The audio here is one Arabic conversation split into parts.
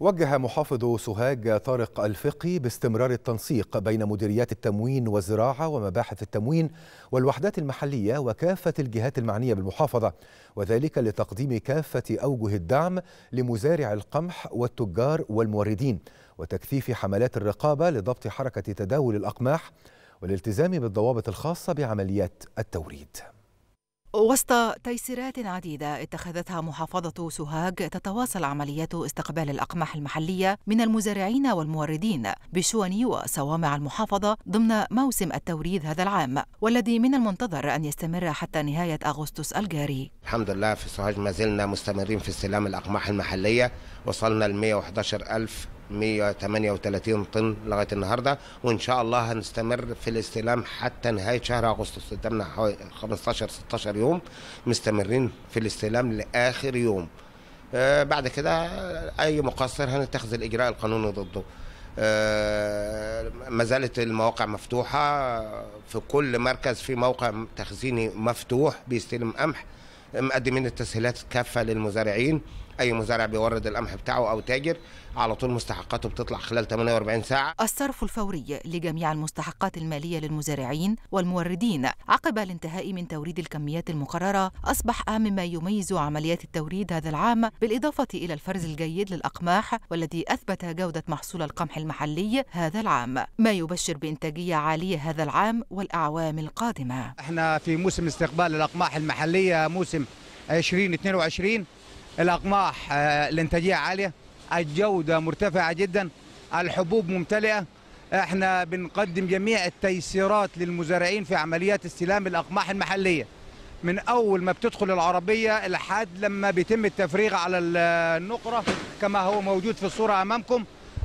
وجه محافظ سوهاج طارق الفقي باستمرار التنسيق بين مديريات التموين والزراعة ومباحث التموين والوحدات المحلية وكافة الجهات المعنية بالمحافظة وذلك لتقديم كافة أوجه الدعم لمزارع القمح والتجار والموردين وتكثيف حملات الرقابة لضبط حركة تداول الأقماح والالتزام بالضوابط الخاصة بعمليات التوريد وسط تيسيرات عديدة اتخذتها محافظة سوهاج تتواصل عمليات استقبال الأقمح المحلية من المزارعين والموردين بشون وصوامع المحافظة ضمن موسم التوريد هذا العام والذي من المنتظر أن يستمر حتى نهاية أغسطس الجاري الحمد لله في سوهاج ما زلنا مستمرين في استلام الأقمح المحلية وصلنا ل 111 ألف 138 طن لغايه النهارده وان شاء الله هنستمر في الاستلام حتى نهايه شهر اغسطس قدامنا حوالي 15 16 يوم مستمرين في الاستلام لاخر يوم آه، بعد كده اي مقصر هنتخذ الاجراء القانوني ضده آه، ما زالت المواقع مفتوحه في كل مركز في موقع تخزيني مفتوح بيستلم قمح مقدمين التسهيلات كافة للمزارعين اي مزارع بيورد القمح بتاعه او تاجر على طول مستحقاته بتطلع خلال 48 ساعه الصرف الفوري لجميع المستحقات الماليه للمزارعين والموردين عقب الانتهاء من توريد الكميات المقرره اصبح اهم ما يميز عمليات التوريد هذا العام بالاضافه الى الفرز الجيد للاقماح والذي اثبت جوده محصول القمح المحلي هذا العام ما يبشر بانتاجيه عاليه هذا العام والاعوام القادمه احنا في موسم استقبال الاقماح المحليه موسم 2022 الاقماح آه، الانتاجيه عاليه الجوده مرتفعه جدا الحبوب ممتلئه احنا بنقدم جميع التيسيرات للمزارعين في عمليات استلام الاقماح المحليه من اول ما بتدخل العربيه لحد لما بيتم التفريغ على النقره كما هو موجود في الصوره امامكم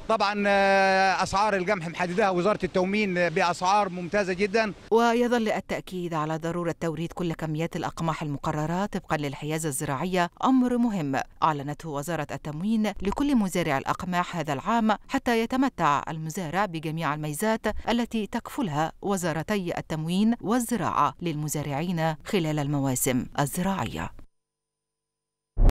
طبعا آه، اسعار القمح محددها وزاره التومين باسعار ممتازه جدا ويظل التاكيد على ضروره توريد كل كميات الاقماح المقررة طبقا للحيازه الزراعيه امر مهم اعلنته وزاره التموين لكل مزارع الاقماح هذا العام حتى يتمتع المزارع بجميع الميزات التي تكفلها وزارتي التموين والزراعه للمزارعين خلال المواسم الزراعيه